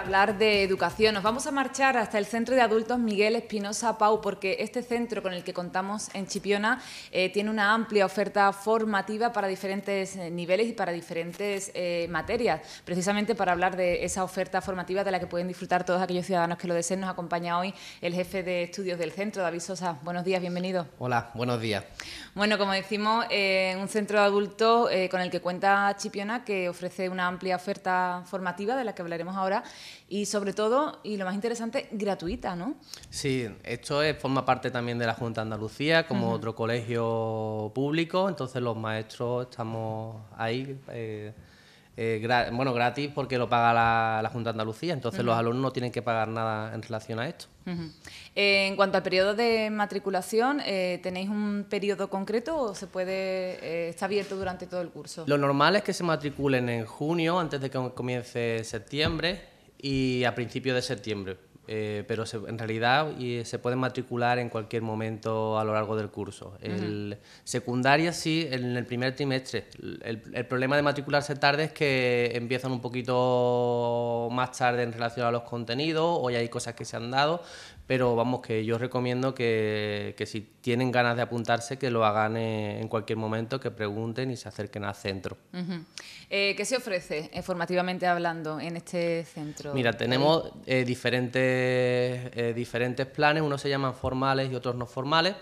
hablar de educación. Nos vamos a marchar hasta el Centro de Adultos Miguel Espinosa Pau, porque este centro con el que contamos en Chipiona eh, tiene una amplia oferta formativa para diferentes eh, niveles y para diferentes eh, materias. Precisamente para hablar de esa oferta formativa de la que pueden disfrutar todos aquellos ciudadanos que lo deseen, nos acompaña hoy el jefe de estudios del centro, David Sosa. Buenos días, bienvenido. Hola, buenos días. Bueno, como decimos, un centro de adultos con el que cuenta Chipiona, que ofrece una amplia oferta formativa de la que hablaremos ahora y sobre todo, y lo más interesante, gratuita, ¿no? Sí, esto forma parte también de la Junta de Andalucía, como otro colegio público, entonces los maestros estamos ahí. Eh, eh, bueno, gratis porque lo paga la, Junta de Andalucía, entonces los alumnos no tienen que pagar nada en relación a esto. Eh, en cuanto al periodo de matriculación, ¿tenéis un periodo concreto o se puede está abierto durante todo el curso? Lo normal es que se matriculen en junio, antes de que comience septiembre, y a principios de septiembre. Eh, pero en realidad y eh, se pueden matricular en cualquier momento a lo largo del curso. El secundaria sí, en el primer trimestre. El, el, problema de matricularse tarde es que empiezan un poquito más tarde en relación a los contenidos o ya hay cosas que se han dado, pero vamos, que yo recomiendo que, si tienen ganas de apuntarse, que lo hagan en cualquier momento, que pregunten y se acerquen al centro. Eh, ¿Qué se ofrece formativamente hablando en este centro? Mira, tenemos eh, diferentes, eh, diferentes planes, unos se llaman formales y otros no formales.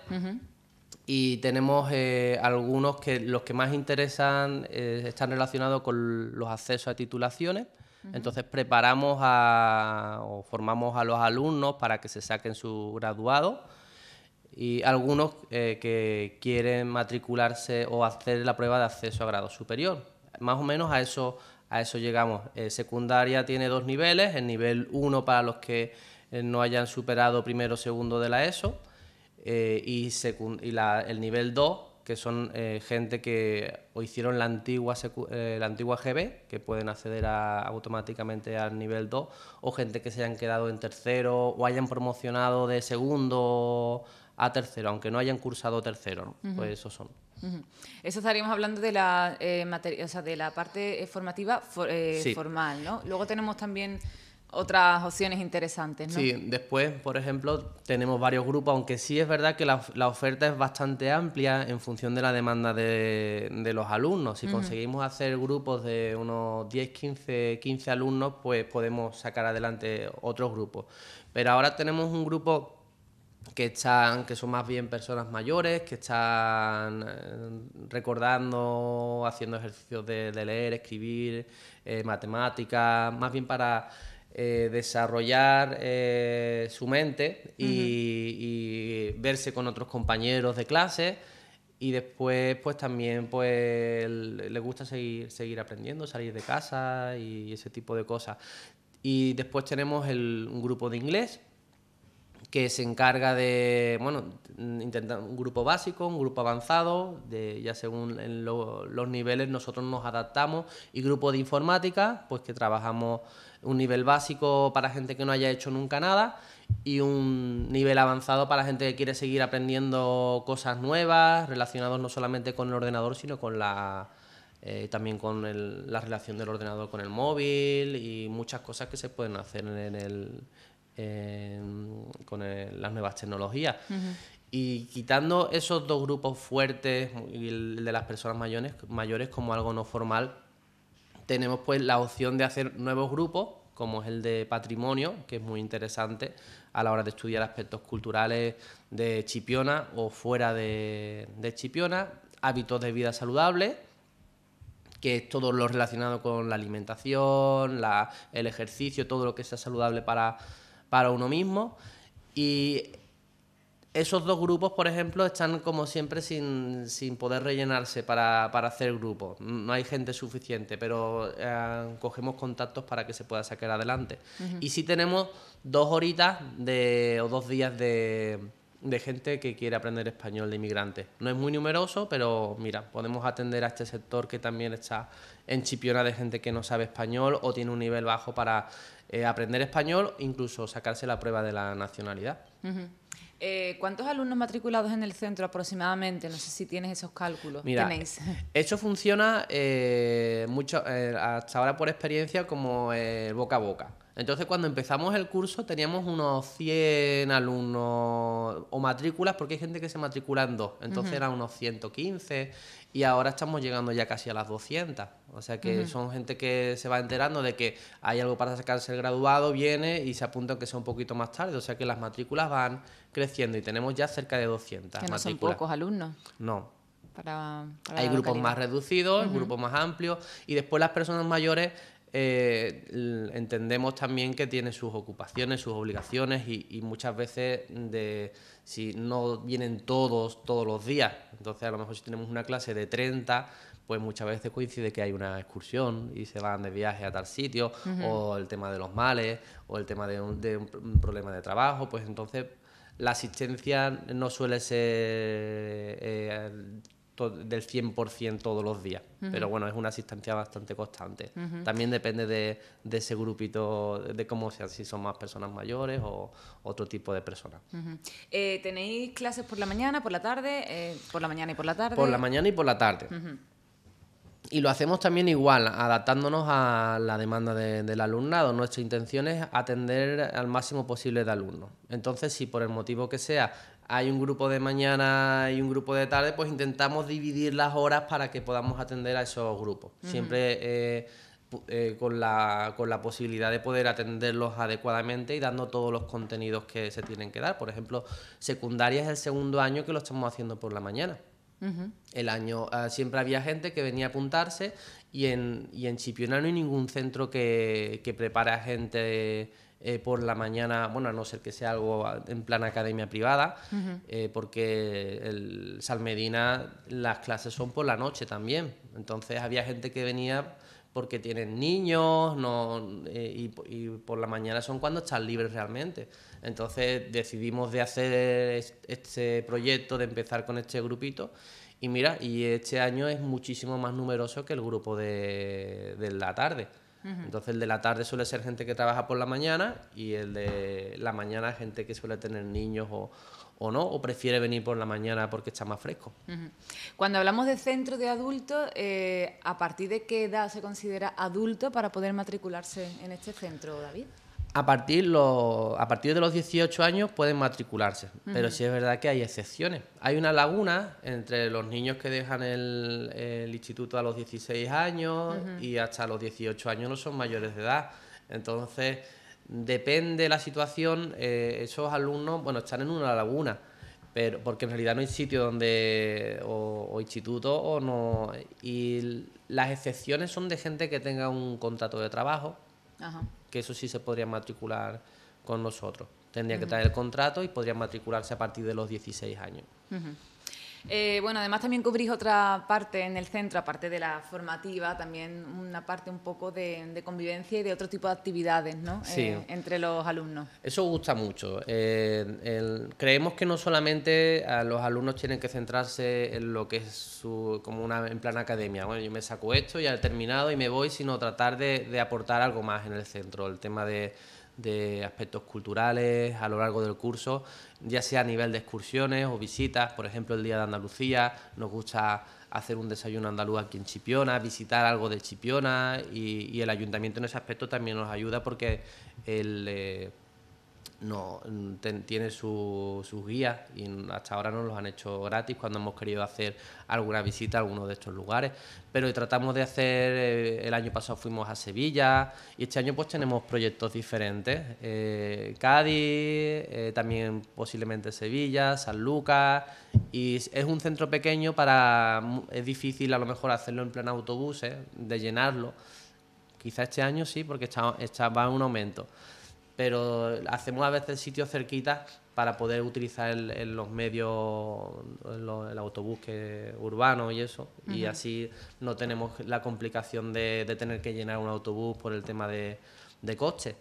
Y tenemos algunos que los que más interesan están relacionados con los accesos a titulaciones. Entonces preparamos a, o formamos a los alumnos para que se saquen su graduado y algunos eh, que quieren matricularse o hacer la prueba de acceso a grado superior. Más o menos a eso, a eso llegamos. Eh, secundaria tiene dos niveles, el nivel 1 para los que eh, no hayan superado primero o segundo de la ESO y, el nivel 2 que son eh, gente que o hicieron la antigua, eh, la antigua GB, que pueden acceder automáticamente al nivel 2, o gente que se hayan quedado en tercero o hayan promocionado de segundo a tercero, aunque no hayan cursado tercero. Pues esos son. Eso estaríamos hablando de la, eh, de la parte formativa formal, ¿no? Luego tenemos también otras opciones interesantes, ¿no? Sí, después, por ejemplo, tenemos varios grupos, aunque sí es verdad que la, oferta es bastante amplia en función de la demanda de, los alumnos. Si conseguimos hacer grupos de unos 10, 15, 15 alumnos, pues podemos sacar adelante otros grupos. Pero ahora tenemos un grupo que están que son más bien personas mayores que están eh, recordando haciendo ejercicios de, leer escribir eh, matemáticas más bien para eh, desarrollar eh, su mente y, verse con otros compañeros de clase y después pues también pues le gusta seguir, seguir aprendiendo, salir de casa y ese tipo de cosas. Y después tenemos un grupo de inglés que se encarga de, bueno, intentar un grupo básico, un grupo avanzado, de, ya según los niveles nosotros nos adaptamos, y grupo de informática, pues que trabajamos un nivel básico para gente que no haya hecho nunca nada y un nivel avanzado para gente que quiere seguir aprendiendo cosas nuevas, relacionados no solamente con el ordenador, sino con la... Eh, también con la relación del ordenador con el móvil y muchas cosas que se pueden hacer en el, con las nuevas tecnologías. Y quitando esos dos grupos fuertes y el de las personas mayores, mayores como algo no formal, tenemos pues la opción de hacer nuevos grupos, como es el de patrimonio, que es muy interesante a la hora de estudiar aspectos culturales de Chipiona o fuera de, Chipiona, hábitos de vida saludable, que es todo lo relacionado con la alimentación, el ejercicio, todo lo que sea saludable para para uno mismo. Y esos dos grupos, por ejemplo, están como siempre sin, sin poder rellenarse para, para hacer grupos. No hay gente suficiente, pero eh, cogemos contactos para que se pueda sacar adelante. Y sí tenemos dos horitas de, o dos días de, de gente que quiere aprender español de inmigrante. No es muy numeroso, pero mira, podemos atender a este sector que también está en chipiona de gente que no sabe español o tiene un nivel bajo para eh, aprender español, incluso sacarse la prueba de la nacionalidad. Eh, ¿Cuántos alumnos matriculados en el centro aproximadamente? No sé si tienes esos cálculos. Mira, Eso funciona eh, mucho, hasta ahora por experiencia como boca a boca. Entonces, cuando empezamos el curso, teníamos unos 100 alumnos o matrículas, porque hay gente que se matricula en dos. Entonces, eran unos 115 y ahora estamos llegando ya casi a las 200. O sea que son gente que se va enterando de que hay algo para sacarse el graduado, viene y se apunta que sea un poquito más tarde. O sea que las matrículas van creciendo y tenemos ya cerca de 200 matrículas. no son pocos alumnos. No, hay grupos más reducidos, grupos más amplios y después las personas mayores eh, entendemos también que tiene sus ocupaciones, sus obligaciones y, muchas veces de, si no vienen todos todos los días, entonces a lo mejor si tenemos una clase de 30, pues muchas veces coincide que hay una excursión y se van de viaje a tal sitio, o el tema de los males, o el tema de un, problema de trabajo, pues entonces la asistencia no suele ser eh, del 100% todos los días. Pero bueno, es una asistencia bastante constante. También depende de, ese grupito, de cómo sea, si son más personas mayores o otro tipo de personas. Eh, ¿Tenéis clases por la mañana, por la tarde? Eh, por la mañana y por la tarde. Por la mañana y por la tarde. Y lo hacemos también igual, adaptándonos a la demanda del alumnado. Nuestra intención es atender al máximo posible de alumnos. Entonces, si por el motivo que sea hay un grupo de mañana y un grupo de tarde, pues intentamos dividir las horas para que podamos atender a esos grupos. Siempre eh, eh, con, la, posibilidad de poder atenderlos adecuadamente y dando todos los contenidos que se tienen que dar. Por ejemplo, secundaria es el segundo año que lo estamos haciendo por la mañana. El año ah, siempre había gente que venía a apuntarse y en, y en Chipiona no hay ningún centro que, que prepara gente eh, por la mañana, bueno, a no ser que sea algo en plan academia privada, eh, porque el Salmedina las clases son por la noche también. Entonces había gente que venía porque tienen niños eh, y, por la mañana son cuando están libres realmente. Entonces decidimos de hacer este proyecto, de empezar con este grupito. Y mira, y este año es muchísimo más numeroso que el grupo de la tarde. Entonces el de la tarde suele ser gente que trabaja por la mañana y el de la mañana gente que suele tener niños o, no, o prefiere venir por la mañana porque está más fresco. Cuando hablamos de centro de adultos, eh, ¿a partir de qué edad se considera adulto para poder matricularse en este centro, David? A partir, a partir de los 18 años pueden matricularse, pero sí es verdad que hay excepciones. Hay una laguna entre los niños que dejan el, instituto a los 16 años y hasta los 18 años no son mayores de edad. Entonces, depende la situación, eh, esos alumnos, bueno, están en una laguna, pero porque en realidad no hay sitio donde, o, instituto, o no. Y las excepciones son de gente que tenga un contrato de trabajo. Ajá que eso sí se podría matricular con nosotros. Tendría que traer el contrato y podría matricularse a partir de los 16 años. Eh, bueno, además también cubrís otra parte en el centro, aparte de la formativa, también una parte un poco de, convivencia y de otro tipo de actividades ¿no? Eh, entre los alumnos. Eso gusta mucho. Eh, creemos que no solamente los alumnos tienen que centrarse en lo que es su, como una en plan academia. Bueno, yo me saco esto, ya he terminado y me voy, sino tratar de aportar algo más en el centro. El tema de de aspectos culturales a lo largo del curso, ya sea a nivel de excursiones o visitas, por ejemplo el Día de Andalucía, nos gusta hacer un desayuno andaluz aquí en Chipiona, visitar algo de Chipiona y, el ayuntamiento en ese aspecto también nos ayuda porque el... Eh, no tiene sus guías y hasta ahora no los han hecho gratis cuando hemos querido hacer alguna visita a alguno de estos lugares. Pero tratamos de hacer, eh, el año pasado fuimos a Sevilla y este año pues tenemos proyectos diferentes. Eh, Cádiz, eh, también posiblemente Sevilla, San Lucas y es un centro pequeño para, es difícil a lo mejor hacerlo en plan autobuses, de llenarlo. Quizá este año sí, porque está, va en un aumento pero hacemos a veces sitios cerquitas para poder utilizar los medios, el, autobús que, urbano y eso, y así no tenemos la complicación de, tener que llenar un autobús por el tema de, de coches.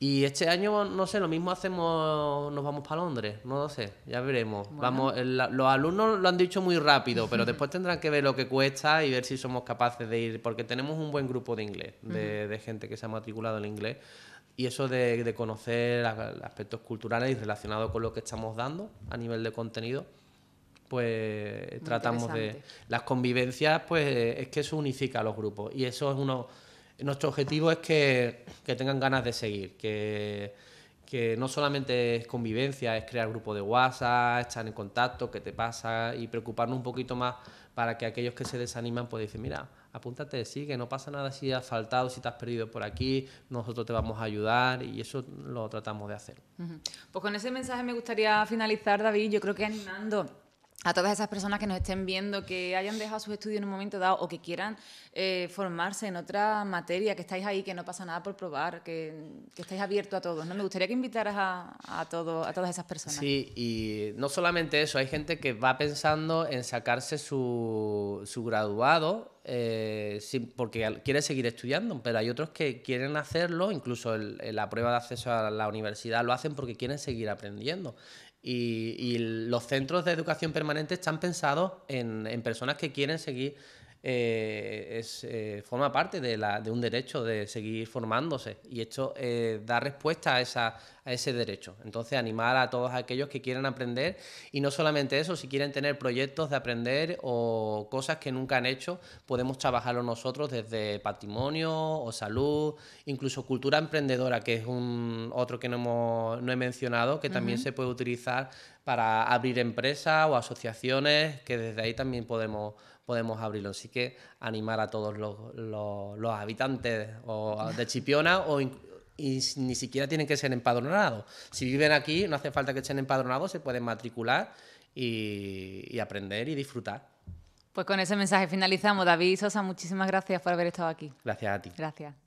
Y este año, no sé, lo mismo hacemos, nos vamos para Londres, no lo sé, ya veremos. Vamos, los alumnos lo han dicho muy rápido, pero después tendrán que ver lo que cuesta y ver si somos capaces de ir, porque tenemos un buen grupo de inglés, de, de gente que se ha matriculado en inglés. Y eso de, conocer aspectos culturales y relacionados con lo que estamos dando a nivel de contenido, pues tratamos de... Las convivencias, pues es que eso unifica a los grupos. Y eso es uno... Nuestro objetivo es que, tengan ganas de seguir, que, que no solamente es convivencia, es crear grupos de WhatsApp, estar en contacto, qué te pasa y preocuparnos un poquito más para que aquellos que se desaniman pues dicen, mira, apúntate, sí, que no pasa nada si has faltado, si te has perdido por aquí, nosotros te vamos a ayudar y eso lo tratamos de hacer. Pues con ese mensaje me gustaría finalizar, David, yo creo que animando a todas esas personas que nos estén viendo, que hayan dejado sus estudios en un momento dado o que quieran eh, formarse en otra materia, que estáis ahí, que no pasa nada por probar, que, estáis abiertos a todos. ¿no? Me gustaría que invitaras a, a, todo, a todas esas personas. Sí, y no solamente eso, hay gente que va pensando en sacarse su, su graduado eh, porque quiere seguir estudiando, pero hay otros que quieren hacerlo, incluso la prueba de acceso a la universidad lo hacen porque quieren seguir aprendiendo y, los centros de educación permanente están pensados en, en personas que quieren seguir eh, es, eh, forma parte de, un derecho de seguir formándose y esto eh, da respuesta a, esa, a ese derecho. Entonces, animar a todos aquellos que quieran aprender y no solamente eso, si quieren tener proyectos de aprender o cosas que nunca han hecho, podemos trabajarlo nosotros desde patrimonio o salud, incluso cultura emprendedora, que es un otro que no, he mencionado, que también se puede utilizar para abrir empresas o asociaciones, que desde ahí también podemos, podemos abrirlo. Así que animar a todos los, los, habitantes de Chipiona o ni siquiera tienen que ser empadronados. Si viven aquí, no hace falta que estén empadronados, se pueden matricular y, y aprender y disfrutar. Pues con ese mensaje finalizamos. David y Sosa, muchísimas gracias por haber estado aquí. Gracias a ti. Gracias.